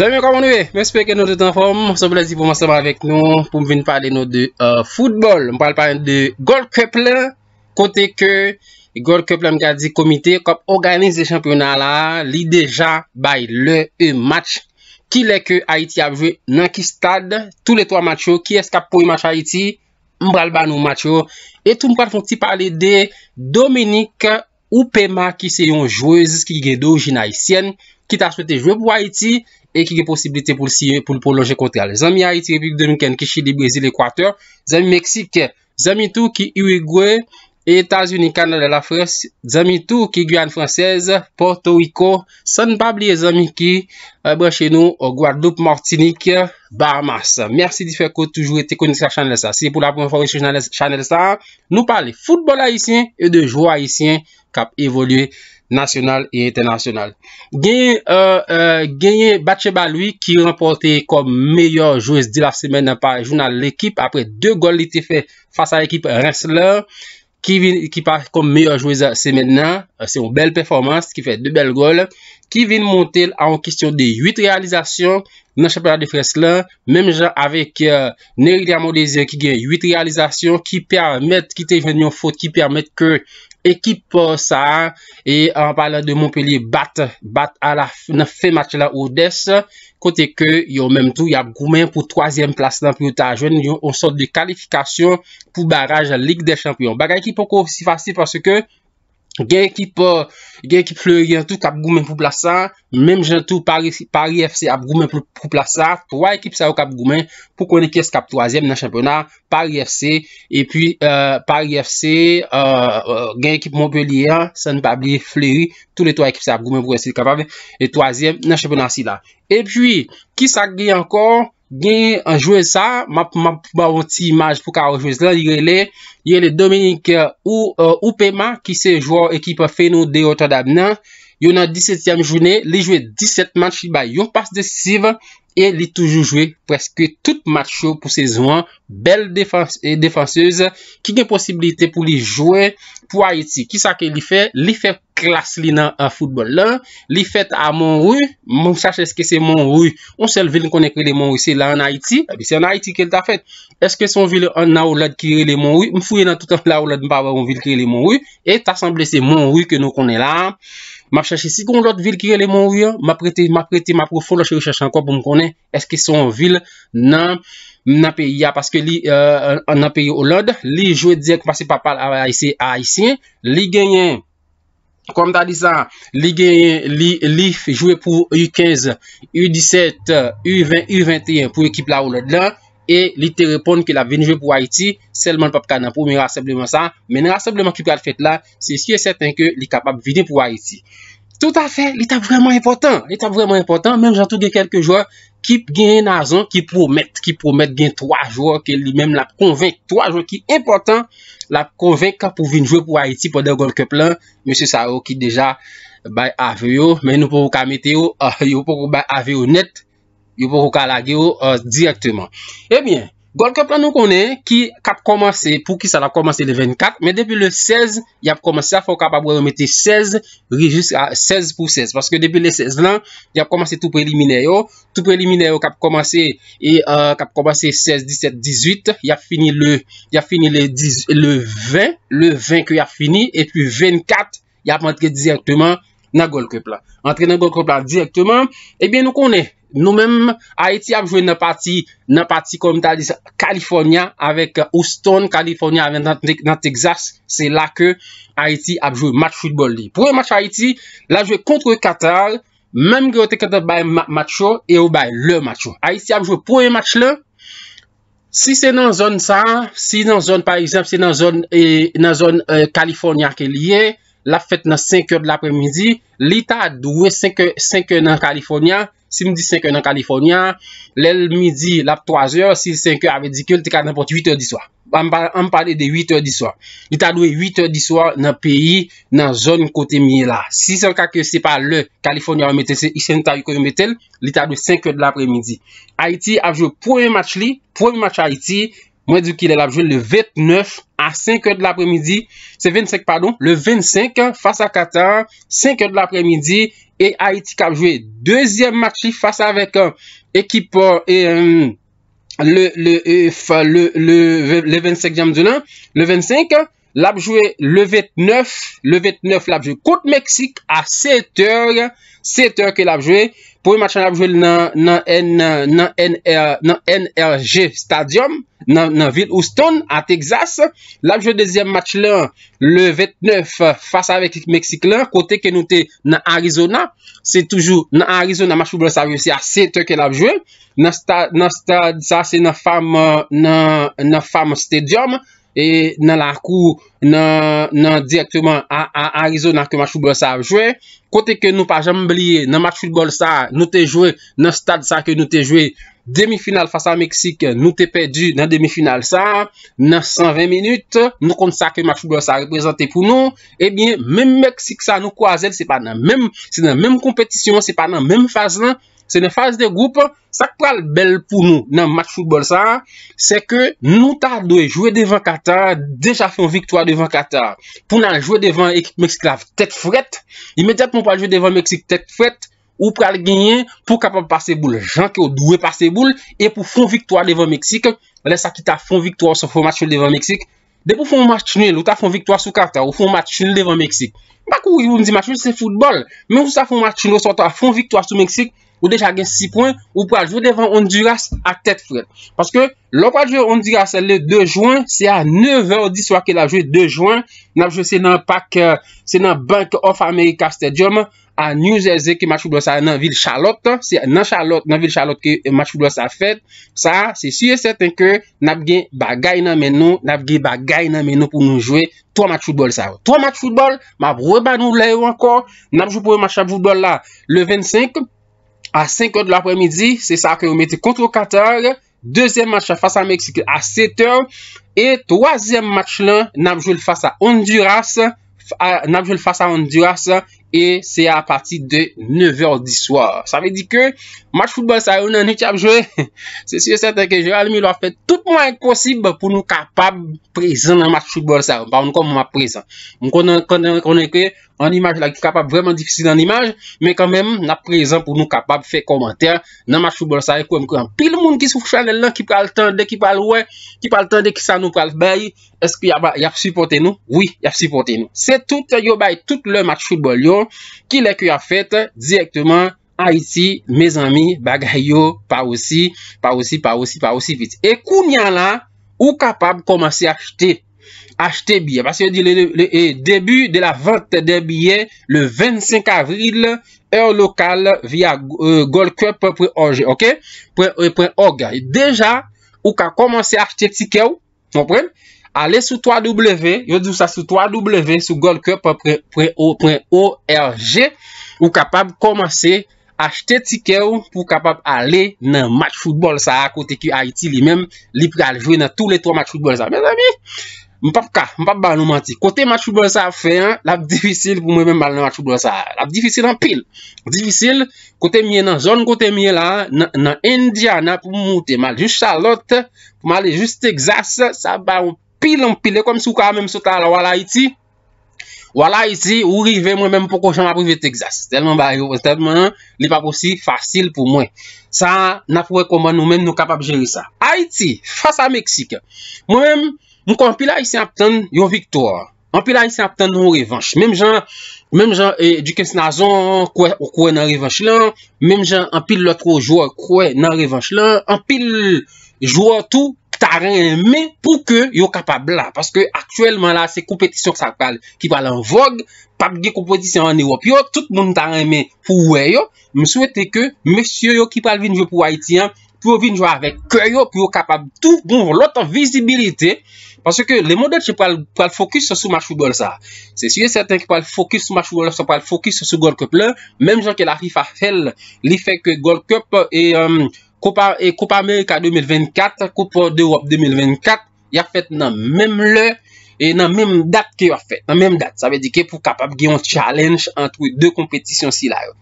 Zemye komon we, menspeke nou de tanfom, euh, sou plezi pou mwen seman vek nou pou mwen veni pale nou de futbol. Mwen pale pale de Gold Cup la, kote ke Gold Cup la mwen ka di komite kop organize championna la, li deja bay le e match. Ki le ke Haiti a ve nan ki stad, tou le 3 match yo, ki eskap pou yi match Haiti, mwen pale ba nou match yo. Etou mwen pale fon ti pale de Dominique Oupema ki se yon jouezis ki gede ou jina yi sien, ki ta chwete joue pou Haiti. E ki ge posibilite pou si pou pou loje kontral. Zami Haiti Republik 2015 ki chi li Brazil Equator. Zami Meksik. Zami tou ki Iwegwe. Etas Unikan la la Fres. Zami tou ki Guyane Fransez. Porto Iko. San Pablo e Zami ki. Abreche eh, nou ou Gouardoupe Martinique. Barmas. Merci di fekou toujou ete konis la chanel sa. Si pou la pou informasyon chanel sa. Nou pale foutbol haisyen e de joua haisyen kap evoluye. nasyonal et internasyonal. Euh, euh, genye Batsheba lui ki rempote kom meyor jouise di la semenan pa jou nan l'ekip apre 2 gol ite fe fasa ekip Rensler ki pa kom meyor jouise semenan. Euh, Se ou bel performans ki fe 2 bel gol. Kivin Montel an kistyon de 8 realizasyon nan chaperon de Freslan. Mem jan avek euh, Neridia Modese ki gen 8 realizasyon. Ki permèt ki te ven yon fote. Ki permèt ke ekip euh, sa an. E an palan de Montpellier bat. Bat an la fè match la Odesse. Kote ke yon menm tou yon groumen pou 3e plas nan Puyotage. Yon yon sort de kalifikasyon pou barajan Ligue des Champions. Bagay ki poko si fasy parce ke. Euh, gen ekip Fleury yon tou Kap Goumen pou plasa, menm jen tou Paris FC Kap Goumen pou plasa, 3 ekip sa yo Kap Goumen pou konen kes Kap 3e nan chanponat Paris FC, e pi euh, Paris FC, euh, gen ekip Montpellier, Saint-Babier, Fleury, tou le 3 ekip sa yo Kap Goumen pou resil Kap Goumen, e 3e nan chanponat si la. E pi, ki sa gen yon kon? gen yon jwese sa, map mwap mwap mwanti imaj pou ka wajweze la, yon yon yon yon yon Dominik Upema, ki se jwou ekip fe nou de Otadabnen, Yon nan 17èm jounè, li jwè 17 manche, yon pas de siv, e li toujou jwè preske tout matcho pou sezon, bel defanseuse, ki gen posibilite pou li jwè pou Haiti. Ki sa ke li fè? Li fè klas li nan an foutbol lan, li fèt a Monrou, moun chache eske se Monrou, on sel vil konen krele Monrou, se la an Haiti, eh se an Haiti kel ta fèt, eske se on vil nan oulad krele Monrou, mfouye nan toutan la oulad mpa wè on vil krele Monrou, et ta semble se Monrou ke nou konen lan, Ma chache si kon lot vil ki releman ou yon, ma prete ma profolo chere chache an kon pou m konen eske son vil nan apeya. Paske li nan apeya ou lod, li jwe dize kwa se pa pala a yisi, a yisi. Li genyen, kom ta disa, li genyen, li jwe pou U15, U17, U20, U21 pou ekip la ou lod la. E li te repon ke la vinjwe pou Haiti, selman pap kanan pou mi rasebleman sa, men rasebleman ki pral fèt la, se si e sèten ke li kapap vinjwe pou Haiti. Tout a fè, li tap vreman important, li tap vreman important, men jantou gen kelke jwa, ki gen a zon, ki promet, ki promet gen 3 jwa, ke li men la konvek, 3 jwa ki important, la konvek pou vinjwe pou Haiti, pou dergon ke plan, M. Sarou ki deja bay aveyo, men nou pou pou kamete yo, yo pou pou bay aveyo net, Yo pou kou ka lage yo euh, direktman. Ebyen, eh Golkepla nou konen ki kap komanse pou ki sa la komanse le 24. Men depi le 16, yap komanse a fok ap ap wè mwete 16. Rijis 16 pou 16. Paske depi le 16 lan, yap komanse tou preliminè yo. Tou preliminè yo kap komanse 16, 17, 18. Yap fini le 20. Le 20 ki yap fini. Epyu 24, yap mwen tre direktman nan Golkepla. Mwen tre nan Golkepla direktman. Ebyen eh nou konen... Nou menm, Haiti ap jwe nan pati, nan pati kom talis Kalifornia avèk Houston, Kalifornia avèk nan Texas, se la ke Haiti ap jwe match futbol li. Pouè match Haiti, la jwe kontre Qatar, menm ki ou te Qatar baye matchou, e ou baye lè matchou. Haiti ap jwe pouè match lè, si se nan zon sa, si nan zon, par exemple, se nan zon Kalifornia e, euh, ke liye, la fèt nan 5è de l'apremidi, li ta dwe 5è nan Kaliforniya, si m di 5è nan Kaliforniya, lèl midi, lèl 3è, si 5è avè di kèl, te ka nanpote 8è di swa. An m pale de 8è di swa. Li ta dwe 8è di swa nan peyi, nan zon kote mi la. Si son kake se pa le, Kaliforniya wè metè, se isen ta yu kò yu metèl, li ta dwe 5è de l'apremidi. Ha iti avjou pou yon match li, pou yon match ha iti, Mwen di ki lè ap jwè le 29 a 5 e de l'apremidi, se 25 pardon, le 25, fasa 14, 5 e de l'apremidi, e Aitika ap jwè 2e matri fasa vek ekipor euh, euh, le 25 janm di lan, le 25, lè ap jwè le 29, lè ap jwè Cote Mexique a 7 e, 7 e ke lè ap jwè, Po yon match an ap jwel nan NRG Stadium nan Ville Houston a Texas. L ap jwel dezyen match lan le 29 fasa vek Meksik lan kote ke nou te nan Arizona. Se toujou nan Arizona match pou blos avyo se ase teke l ap jwel. Nan stadium sa se nan fam stadium. E nan la kou nan direktman a Arizona ke Machu Bosa a jwè. Kote ke nou pa jan mbliye nan Machu Bosa a nou te jwè nan stad sa ke nou te jwè. Demi final fasa Meksik nou te pedu nan demi final sa. Nan 120 minute nou kont sa ke Machu Bosa a reprezante pou nou. Ebyen men Meksik sa nou kwa zel se pa nan men kompetisyon se pa nan men fazan. Se ne faze de goup, sak pral bel pou nou nan match futbol sa, se ke nou ta doye jouye devan katar, deja fon victoire devan katar. Pou nan jouye devan ekip meksiklav, tet fret, imediat pou nan jouye devan meksik, tet fret, ou pral genyen pou kapap paseboul, janke ou douwe paseboul, e pou fon victoire devan meksik, alè sa ki ta fon victoire sou fon match futbol devan meksik, de pou fon match chenil ou ta fon victoire sou katar ou fon match futbol devan meksik. Bakou yon di match futbol se futbol, men ou sa fon match chenil ou sa ta fon victoire sou meksik, Ou deja gen 6 poin. Ou pou a jou devan Honduras a tet fred. Paske lò pou a jou Honduras le 2 juan. Se a 9 an ou 10 an. Kè la jou 2 juan. Nap jou se nan bank of America Stadium. A New Jersey. Kè match foudou sa nan ville Charlotte. Nan ville Charlotte kè match foudou sa fèd. Sa se siye sèten kè. Nap gen bagay nan menon. Nap gen bagay nan menon pou nou jou. 3 match foudou sa. 3 match foudou sa. Nap jou pou yon match foudou sa. Le 25. A 5 ou de l'apremidi, se sa akè ou mette kontro katar. Dezem match fasa Meksike a 7 ou. E toazem match lan, nab joul fasa Honduras. Nab joul fasa Honduras. E se a pati de 9h di swar Sa ve di ke Match football sa yon nan iti ap jwe Se siye seten ke jwe Almi lo a fe tout mwen konsib Pou nou kapab prezen nan match football sa yon Par nou kon mwen ma prezen Mwen konnen koneke An imaj la ki kapab vreman difisi nan imaj Men kanmen na prezen pou nou kapab Fe komenten nan match football sa yon Kwen mwen kwen pil moun ki sou chanel nan Ki pral tan de, ki pral wè Ki pral tan de, ki sa nou pral bè Eski ya fsipote nou? Oui, ya fsipote nou Se tout yo bè, tout le match football yo ki lè kwe a fèt direktyman a iti, me zami, bagay yo, pa wosi, pa wosi, pa wosi, pa wosi fit. E koun yan la, ou kapab komanse achte, achte biye. Bas yon di, debu de la vante de biye, le 25 avril, e lokal via euh, Gold Club pre-orgè, ok? Pre-orgè. Euh, Deja, ou ka komanse achte tikew, fon pren, ale sou 3W, yo dousa sou 3W, sou Gold Cup pre-O, pre-O-R-G, ou kapab komanse achte tikew pou kapab ale nan match football sa, kote ki Haiti li men, li pou ale jwe nan tou le 3 match football sa. Men ami, mpap ka, mpap ba nou manti, kote match football sa fe, lap divisil pou mwen men bal nan match football sa, lap divisil an pil, divisil, kote miye nan zon, kote miye la, nan Indiana pou mwote, mwote mal jush salot, mwote mal jush Texas, sa ba ou, Pile mpile kom si ou ka mèm sota la wala iti. Wala iti ou rive mwen mèm poko jan aprive Texas. Telman ba yo, telman nan, li pa posi fasil pou mwen. Sa na fwe koman nou mèm nou kapap jiri sa. Haiti, fasa Meksika. Mwen mèm, mwen konpila iti apten yon viktor. Anpila iti apten yon revanche. Mèm jan, mèm jan, eh, di kes nazon kwe nan revanche lan. Mèm jan, anpil loutro jouan kwe nan revanche lan. Anpil jouan tou. ta reme pou ke yo kapab la. Paske, aktuelman la, se kompetisyon sa pal, ki pal an vogue, pap de kompetisyon an evo, pi yo, tout moun ta reme pou weyo, m souwete ke, mesye yo, ki pal vin jo pou Haiti, pou vin jo avèk kyo, pi yo kapab tou, bon, lot an visibilite, paske, le modèl se pal fokus sou ma choubol sa. Se sye, seten ki pal fokus sou ma choubol sa, pal fokus sou Gold Cup la, mèm jan ke la rifa hel, li fèk Gold Cup e, emm, um, Ko pa Amerika 2024, ko pa Europe 2024, ya fèt nan mèm lè, e nan mèm dat ki yo fèt, nan mèm dat. Sa vè di ki pou kapab gen yon challenge an tou yon de kompetisyon si la yo.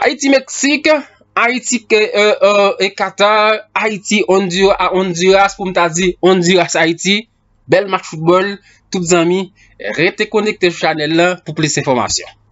Haiti-Meksik, Haiti-Katar, euh, euh, Haiti-Honduras, pou mta zi Honduras-Haiti, bel match football, tout zami, rete konekte chanel la pou plis informasyon.